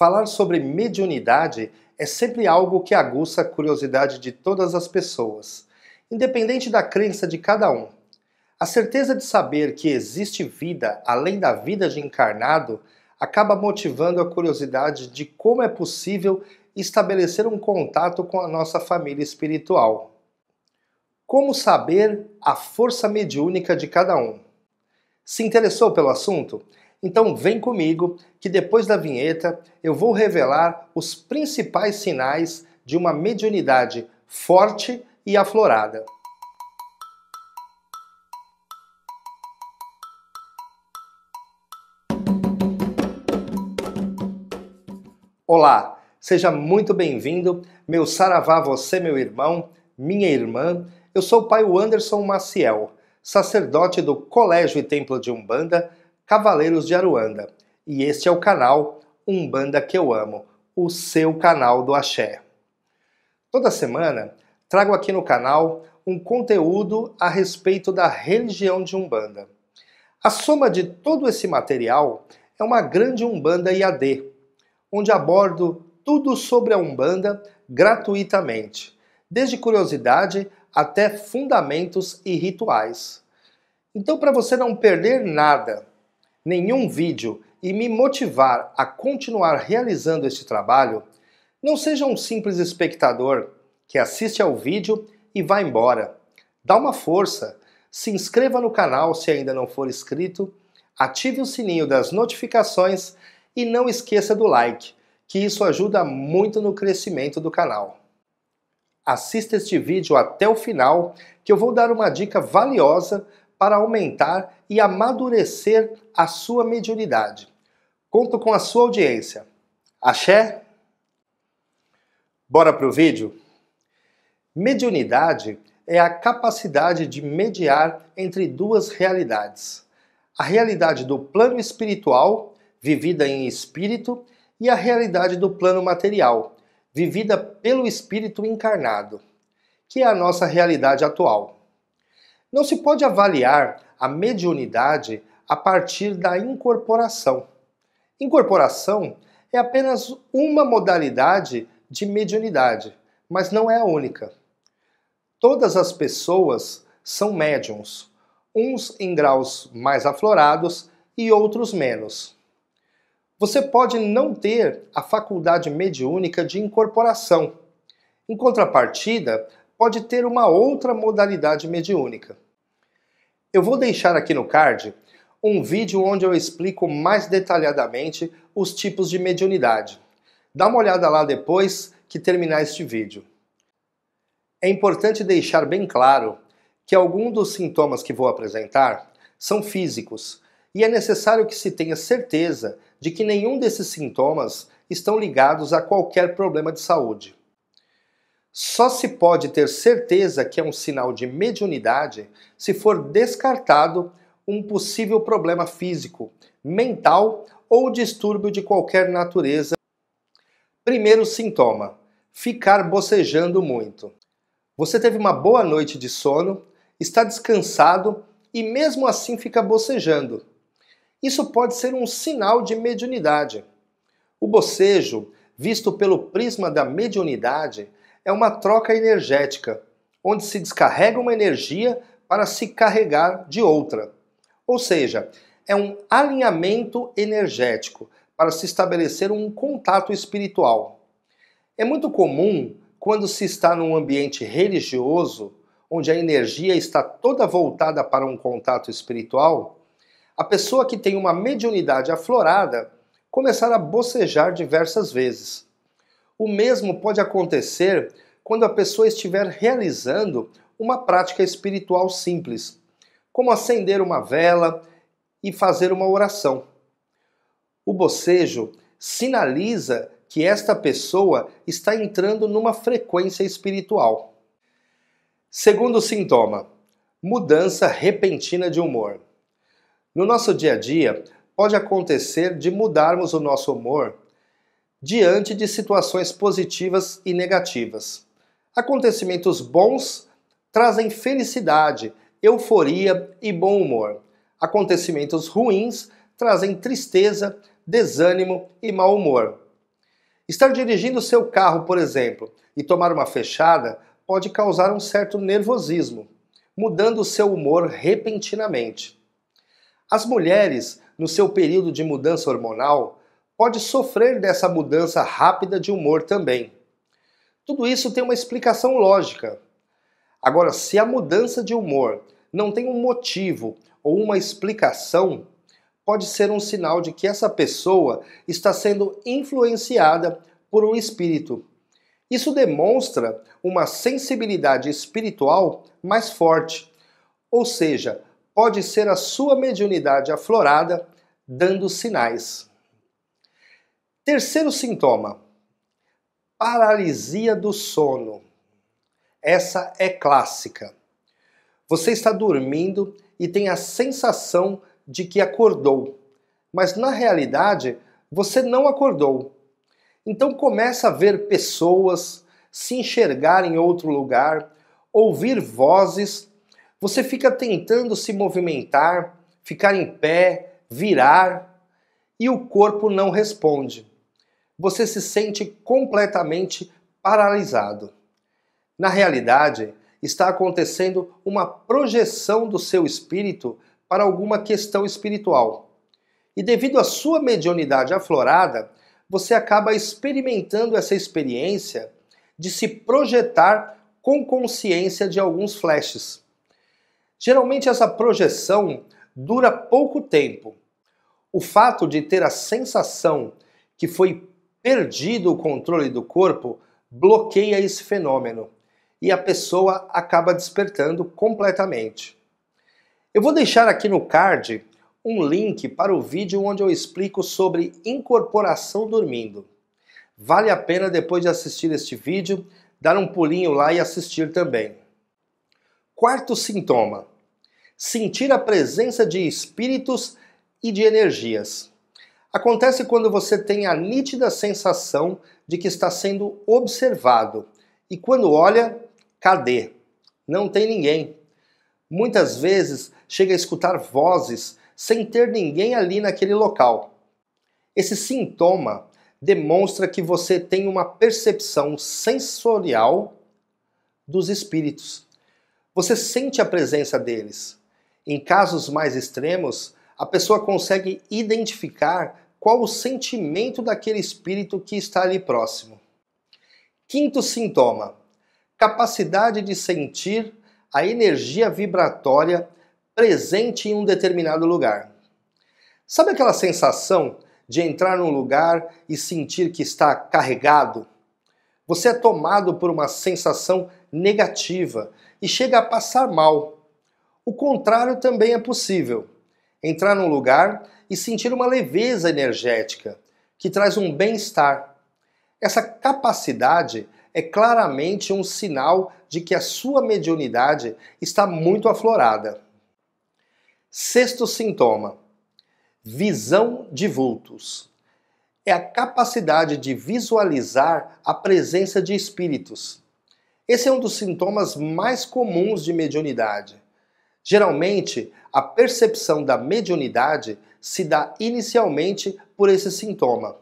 Falar sobre mediunidade é sempre algo que aguça a curiosidade de todas as pessoas, independente da crença de cada um. A certeza de saber que existe vida além da vida de encarnado acaba motivando a curiosidade de como é possível estabelecer um contato com a nossa família espiritual. Como saber a força mediúnica de cada um? Se interessou pelo assunto? Então vem comigo que depois da vinheta eu vou revelar os principais sinais de uma mediunidade forte e aflorada. Olá, seja muito bem-vindo, meu saravá você, meu irmão, minha irmã. Eu sou o pai Anderson Maciel, sacerdote do Colégio e Templo de Umbanda Cavaleiros de Aruanda. E este é o canal Umbanda que eu amo, o seu canal do axé. Toda semana trago aqui no canal um conteúdo a respeito da religião de Umbanda. A soma de todo esse material é uma grande Umbanda IAD, onde abordo tudo sobre a Umbanda gratuitamente, desde curiosidade até fundamentos e rituais. Então, para você não perder nada nenhum vídeo e me motivar a continuar realizando este trabalho, não seja um simples espectador que assiste ao vídeo e vai embora. Dá uma força, se inscreva no canal se ainda não for inscrito, ative o sininho das notificações e não esqueça do like, que isso ajuda muito no crescimento do canal. Assista este vídeo até o final, que eu vou dar uma dica valiosa para aumentar e amadurecer a sua mediunidade. Conto com a sua audiência. Axé? Bora pro vídeo? Mediunidade é a capacidade de mediar entre duas realidades: a realidade do plano espiritual, vivida em espírito, e a realidade do plano material, vivida pelo espírito encarnado, que é a nossa realidade atual. Não se pode avaliar a mediunidade a partir da incorporação. Incorporação é apenas uma modalidade de mediunidade, mas não é a única. Todas as pessoas são médiums, uns em graus mais aflorados e outros menos. Você pode não ter a faculdade mediúnica de incorporação. Em contrapartida, pode ter uma outra modalidade mediúnica. Eu vou deixar aqui no card um vídeo onde eu explico mais detalhadamente os tipos de mediunidade. Dá uma olhada lá depois que terminar este vídeo. É importante deixar bem claro que alguns dos sintomas que vou apresentar são físicos e é necessário que se tenha certeza de que nenhum desses sintomas estão ligados a qualquer problema de saúde. Só se pode ter certeza que é um sinal de mediunidade se for descartado um possível problema físico, mental ou distúrbio de qualquer natureza. Primeiro sintoma: ficar bocejando muito. Você teve uma boa noite de sono, está descansado e mesmo assim fica bocejando. Isso pode ser um sinal de mediunidade. O bocejo, visto pelo prisma da mediunidade, é uma troca energética, onde se descarrega uma energia para se carregar de outra. Ou seja, é um alinhamento energético para se estabelecer um contato espiritual. É muito comum quando se está num ambiente religioso, onde a energia está toda voltada para um contato espiritual, a pessoa que tem uma mediunidade aflorada começar a bocejar diversas vezes. O mesmo pode acontecer quando a pessoa estiver realizando uma prática espiritual simples, como acender uma vela e fazer uma oração. O bocejo sinaliza que esta pessoa está entrando numa frequência espiritual. Segundo sintoma: mudança repentina de humor. No nosso dia a dia, pode acontecer de mudarmos o nosso humor diante de situações positivas e negativas. Acontecimentos bons trazem felicidade, euforia e bom humor. Acontecimentos ruins trazem tristeza, desânimo e mau humor. Estar dirigindo seu carro, por exemplo, e tomar uma fechada pode causar um certo nervosismo, mudando seu humor repentinamente. As mulheres, no seu período de mudança hormonal, pode sofrer dessa mudança rápida de humor também. Tudo isso tem uma explicação lógica. Agora, se a mudança de humor não tem um motivo ou uma explicação, pode ser um sinal de que essa pessoa está sendo influenciada por um espírito. Isso demonstra uma sensibilidade espiritual mais forte, ou seja, pode ser a sua mediunidade aflorada dando sinais. Terceiro sintoma: paralisia do sono. Essa é clássica. Você está dormindo e tem a sensação de que acordou, mas na realidade você não acordou. Então começa a ver pessoas, se enxergar em outro lugar, ouvir vozes, você fica tentando se movimentar, ficar em pé, virar e o corpo não responde você se sente completamente paralisado. Na realidade, está acontecendo uma projeção do seu espírito para alguma questão espiritual. E devido à sua mediunidade aflorada, você acaba experimentando essa experiência de se projetar com consciência de alguns flashes. Geralmente essa projeção dura pouco tempo. O fato de ter a sensação que foi perdido o controle do corpo, bloqueia esse fenômeno e a pessoa acaba despertando completamente. Eu vou deixar aqui no card um link para o vídeo onde eu explico sobre incorporação dormindo. Vale a pena depois de assistir este vídeo dar um pulinho lá e assistir também. Quarto sintoma: sentir a presença de espíritos e de energias. Acontece quando você tem a nítida sensação de que está sendo observado e quando olha, cadê? Não tem ninguém. Muitas vezes chega a escutar vozes sem ter ninguém ali naquele local. Esse sintoma demonstra que você tem uma percepção sensorial dos espíritos. Você sente a presença deles. Em casos mais extremos, a pessoa consegue identificar qual o sentimento daquele espírito que está ali próximo. Quinto sintoma: capacidade de sentir a energia vibratória presente em um determinado lugar. Sabe aquela sensação de entrar num lugar e sentir que está carregado? Você é tomado por uma sensação negativa e chega a passar mal. O contrário também é possível entrar num lugar e sentir uma leveza energética que traz um bem-estar. Essa capacidade é claramente um sinal de que a sua mediunidade está muito aflorada. Sexto sintoma: visão de vultos. É a capacidade de visualizar a presença de espíritos. Esse é um dos sintomas mais comuns de mediunidade. Geralmente, a percepção da mediunidade se dá inicialmente por esse sintoma.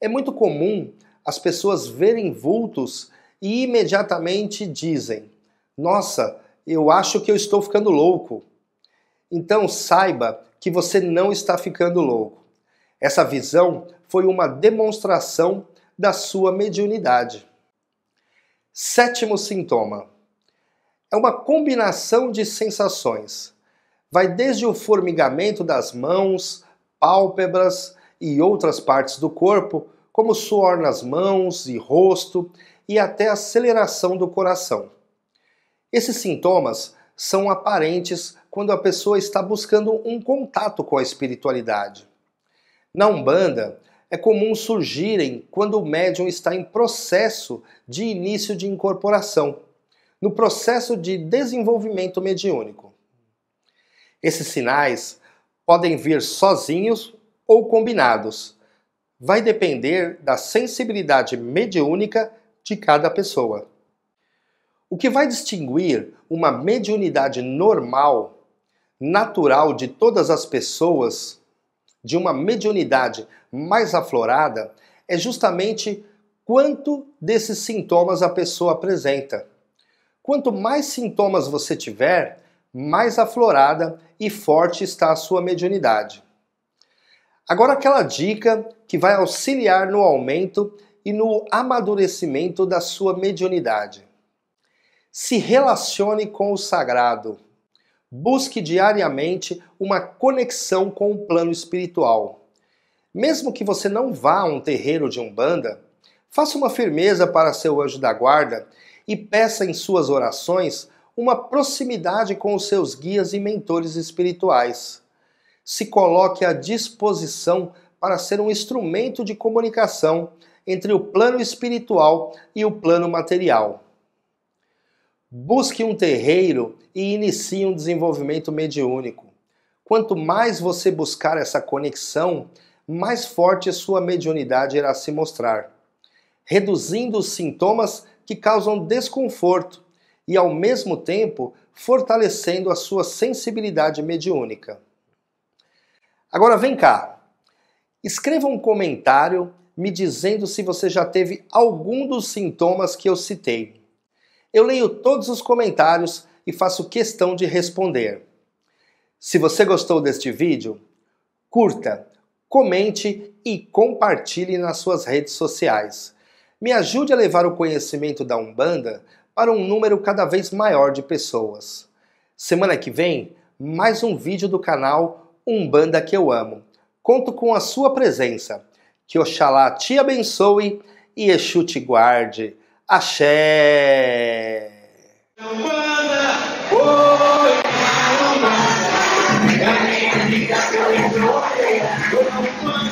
É muito comum as pessoas verem vultos e imediatamente dizem: Nossa, eu acho que eu estou ficando louco. Então saiba que você não está ficando louco. Essa visão foi uma demonstração da sua mediunidade. Sétimo sintoma: é uma combinação de sensações. Vai desde o formigamento das mãos, pálpebras e outras partes do corpo, como suor nas mãos e rosto, e até aceleração do coração. Esses sintomas são aparentes quando a pessoa está buscando um contato com a espiritualidade. Na Umbanda, é comum surgirem quando o médium está em processo de início de incorporação no processo de desenvolvimento mediúnico. Esses sinais podem vir sozinhos ou combinados. Vai depender da sensibilidade mediúnica de cada pessoa. O que vai distinguir uma mediunidade normal, natural de todas as pessoas, de uma mediunidade mais aflorada, é justamente quanto desses sintomas a pessoa apresenta. Quanto mais sintomas você tiver, mais aflorada e forte está a sua mediunidade. Agora aquela dica que vai auxiliar no aumento e no amadurecimento da sua mediunidade. Se relacione com o sagrado. Busque diariamente uma conexão com o plano espiritual. Mesmo que você não vá a um terreiro de umbanda, faça uma firmeza para seu anjo da guarda e peça em suas orações uma proximidade com os seus guias e mentores espirituais. Se coloque à disposição para ser um instrumento de comunicação entre o plano espiritual e o plano material. Busque um terreiro e inicie um desenvolvimento mediúnico. Quanto mais você buscar essa conexão, mais forte a sua mediunidade irá se mostrar, reduzindo os sintomas que causam desconforto e, ao mesmo tempo, fortalecendo a sua sensibilidade mediúnica. Agora vem cá. Escreva um comentário me dizendo se você já teve algum dos sintomas que eu citei. Eu leio todos os comentários e faço questão de responder. Se você gostou deste vídeo, curta, comente e compartilhe nas suas redes sociais me ajude a levar o conhecimento da Umbanda para um número cada vez maior de pessoas. Semana que vem, mais um vídeo do canal Umbanda que eu amo. Conto com a sua presença. Que Oxalá te abençoe e Exu te guarde. Axé! Umbanda,